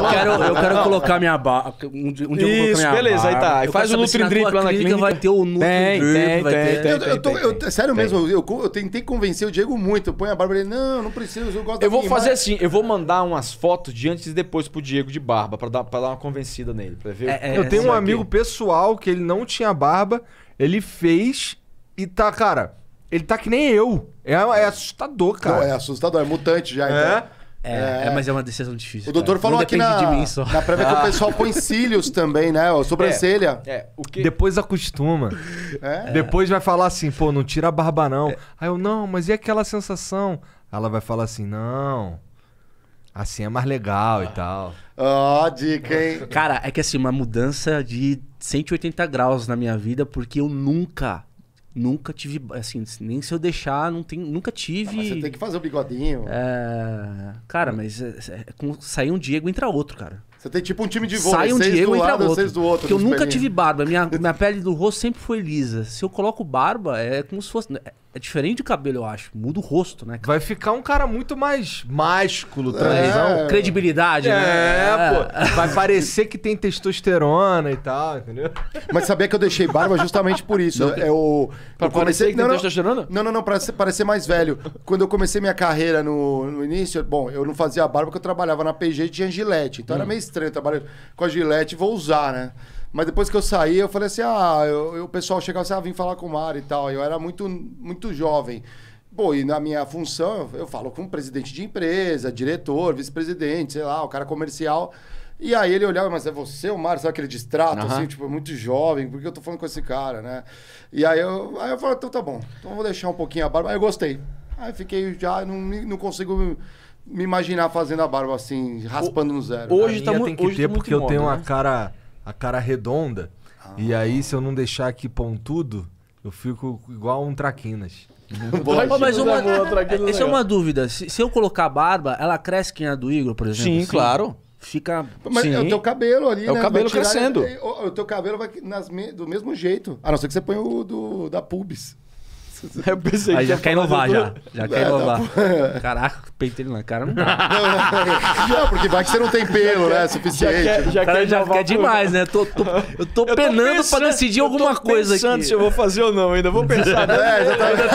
Eu quero, eu quero colocar minha barra. Um dia, um dia eu vou Isso, colocar minha beleza, aí tá. Aí faz o Nutri Drip lá na clínica. vai ter o Nutri Drip, vai Eu, tô- sério mesmo, eu, tentei convencer o Diego muito. Põe a barba ele, não, não preciso, eu gosto da Eu vou fazer assim, eu vou mandar umas fotos de antes e depois pro Diego de barba, pra dar, pra dar uma convencida nele, pra ver. É, é, Eu tenho um amigo pessoal que ele não tinha barba, ele fez e tá, cara, ele tá que nem eu. É, é assustador, cara. Não, é assustador, é mutante já. É? Então. É, é, é, mas é uma decisão difícil. O doutor cara. falou aqui na, mim, na prévia ah. que o ah. pessoal põe cílios também, né? Ou sobrancelha. É, é, o quê? Depois acostuma. É? Depois vai falar assim, pô, não tira a barba não. É. Aí eu, não, mas e aquela sensação? Ela vai falar assim, não, assim é mais legal ah. e tal. Ó, oh, dica, hein? Cara, é que assim, uma mudança de 180 graus na minha vida, porque eu nunca Nunca tive, assim, nem se eu deixar, não tem, nunca tive. Ah, você tem que fazer o bigodinho. É, Cara, mas é, é, é, sair um Diego entra outro, cara. Você tem tipo um time de vôlei, Sai um seis Diego, do lado, outro. seis do outro. Porque eu nunca tive barba, minha, minha pele do rosto sempre foi lisa. Se eu coloco barba, é como se fosse... Né, é diferente de cabelo, eu acho. Muda o rosto, né? Cara? Vai ficar um cara muito mais másculo, é. transão. É. Credibilidade, é, né? É, pô. É. Vai parecer que tem testosterona e tal, entendeu? Mas sabia que eu deixei barba justamente por isso. Não, o pra eu comecei... parecer que não, tem não, testosterona? Não, não, não. Pra parecer mais velho. Quando eu comecei minha carreira no, no início, bom, eu não fazia barba porque eu trabalhava na PG de Angilete. Então hum. era meio estranho, eu trabalho com a Gillette, vou usar, né? Mas depois que eu saí, eu falei assim: ah, eu, eu, o pessoal chegava assim, ah, vim falar com o Mário e tal. Eu era muito, muito jovem. Pô, e na minha função, eu, eu falo com presidente de empresa, diretor, vice-presidente, sei lá, o cara comercial. E aí ele olhava, mas é você, o Mário, sabe aquele distrato, uhum. assim, tipo, muito jovem, por que eu tô falando com esse cara, né? E aí eu, aí eu falo então tá bom, então vou deixar um pouquinho a barba. Aí eu gostei. Aí fiquei já, não, não consigo me imaginar fazendo a barba assim, raspando o, no zero. Hoje tá é tem que hoje ter tá porque eu tenho né? a cara a cara redonda. Ah. E aí se eu não deixar aqui pontudo, eu fico igual um traquinas. mas uma, é, essa é uma dúvida. Se, se, eu colocar a barba, ela cresce que é a do Igor, por exemplo? Sim, claro. Fica. Mas Sim. é o teu cabelo ali. É né? o cabelo tirar, crescendo. o, o, teu cabelo vai nas, do mesmo jeito. A não ser que você ponha o do, da pubis. Aí eu pensei Aí já quer inovar, já. Já quer inovar. Caraca, peito ele na cara, não dá. Não, porque vai que você não tem pelo, né? Suficiente. Já quer, né? já quer, já quer demais, né? Tô, tô, eu tô eu penando pensando, pra decidir alguma coisa aqui. pensando se eu vou fazer ou não ainda. Vou pensar. Né? É, exatamente.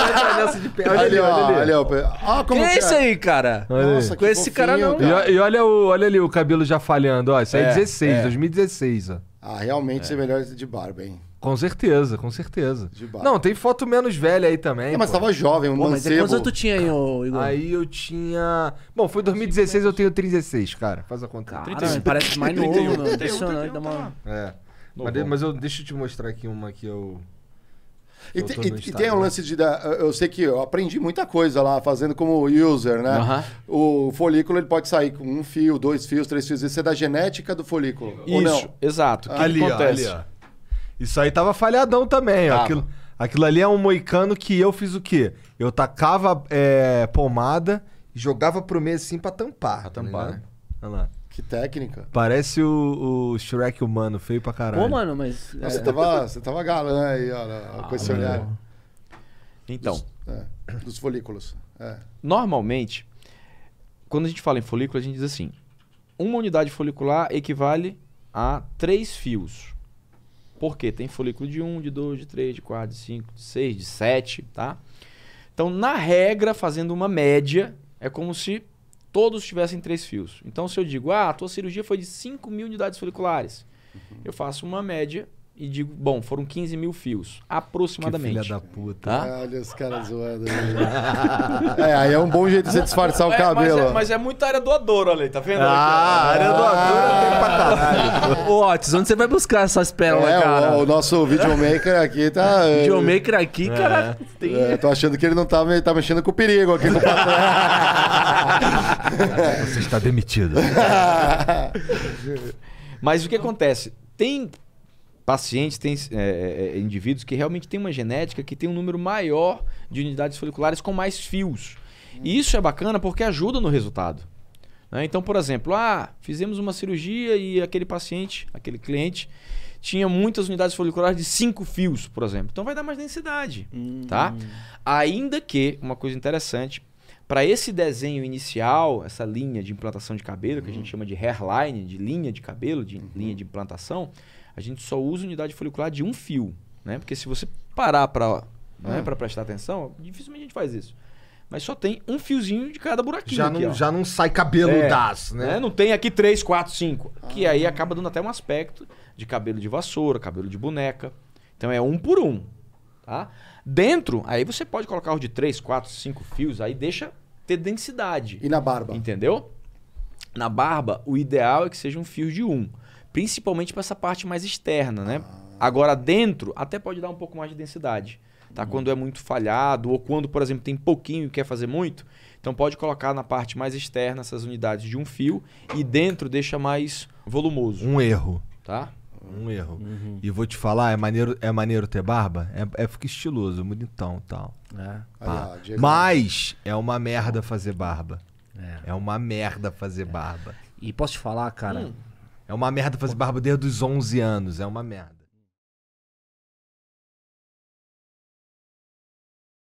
Tá- tá olha ali, olha ali. Ó, como é que é isso aí, cara? Nossa, Com esse cara não. E olha ali o cabelo já falhando. Ó, isso aí é 16, é, 2016, é. ó. Ah, realmente é. você é melhor de barba, hein? Com certeza, com certeza. De Não, tem foto menos velha aí também. mas tava jovem, um mancebo. mas é mancebo. quantos anos tu tinha aí, Igor? Aí eu tinha. Bom, foi 2016, eu tenho 36, cara. Faz a conta. Cara, 31. parece mais novo, 31, mano. Impressionante. uma... Tá é. Mas, de- mas eu, deixa eu te mostrar aqui uma que eu. E, te- e- e tem um lance de. Eu sei que eu aprendi muita coisa lá fazendo como user, né? O folículo ele pode sair com um fio, dois fios, três fios. Isso é da genética do folículo. Ou não? Isso, exato. O que que acontece? ó. Isso aí tava falhadão também. Tava. Aquilo, aquilo ali é um moicano que eu fiz o quê? Eu tacava é, pomada e jogava pro meio assim pra tampar. Pra tá tampar. Né? Olha lá. Que técnica. Parece o, o Shrek humano, feio pra caralho. Pô, mano, mas. É... Você, tava, você tava galã aí, olha, ah, com esse olhar. Então. Dos, é, dos folículos. É. Normalmente, quando a gente fala em folículo, a gente diz assim: uma unidade folicular equivale a três fios. Por quê? Tem folículo de 1, de 2, de 3, de 4, de 5, de 6, de 7, tá? Então, na regra, fazendo uma média, é como se todos tivessem três fios. Então, se eu digo, ah, a tua cirurgia foi de 5 mil unidades foliculares, uhum. eu faço uma média e digo, bom, foram 15 mil fios, aproximadamente. Que filha da puta. Tá? Olha os caras zoando. Né, é, aí é um bom jeito de você disfarçar o é, cabelo. Mas é, mas é muita área doadora ali, tá vendo? Ah, ah área doadora ah, tem pra ah. caralho. Ô, onde você vai buscar essas pérolas, é, cara? O, o nosso videomaker aqui tá... É, videomaker aqui, é. cara... É, tem... É, tô achando que ele não tá, ele tá mexendo com o perigo aqui com o Você está demitido. mas o que acontece? Tem pacientes, têm é, é, é, indivíduos que realmente têm uma genética que tem um número maior de unidades foliculares com mais fios. E isso é bacana porque ajuda no resultado. Né? Então, por exemplo, ah, fizemos uma cirurgia e aquele paciente, aquele cliente, tinha muitas unidades foliculares de cinco fios, por exemplo. Então vai dar mais densidade, tá? hum. tá? Ainda que, uma coisa interessante, para esse desenho inicial, essa linha de implantação de cabelo, uhum. que a gente uhum. chama de hairline, de linha de cabelo, de uhum. linha de implantação, a gente só usa unidade folicular de um fio. Né? Porque se você parar para né, ah. prestar atenção, dificilmente a gente faz isso mas só tem um fiozinho de cada buraquinho. Já não, aqui, já não sai cabelo é, das, né? né? Não tem aqui três quatro cinco Que aí ah. acaba dando até um aspecto de cabelo de vassoura, cabelo de boneca. Então é um por um. Tá? Dentro, aí você pode colocar os de 3, 4, 5 fios, aí deixa ter densidade. E na barba? Entendeu? Na barba, o ideal é que seja um fio de 1. Um, principalmente para essa parte mais externa, né? Ah. Agora, dentro, até pode dar um pouco mais de densidade. Tá? Uhum. Quando é muito falhado, ou quando, por exemplo, tem pouquinho e quer fazer muito. Então pode colocar na parte mais externa essas unidades de um fio e dentro deixa mais volumoso. Um erro. Tá? um erro. Uhum. E vou te falar, é maneiro, é maneiro ter barba? É, é fica estiloso, bonitão e tal. É. Mas é uma merda fazer barba. É, é uma merda fazer é. barba. E posso te falar, cara? Hum. É uma merda fazer barba desde os 11 anos, é uma merda.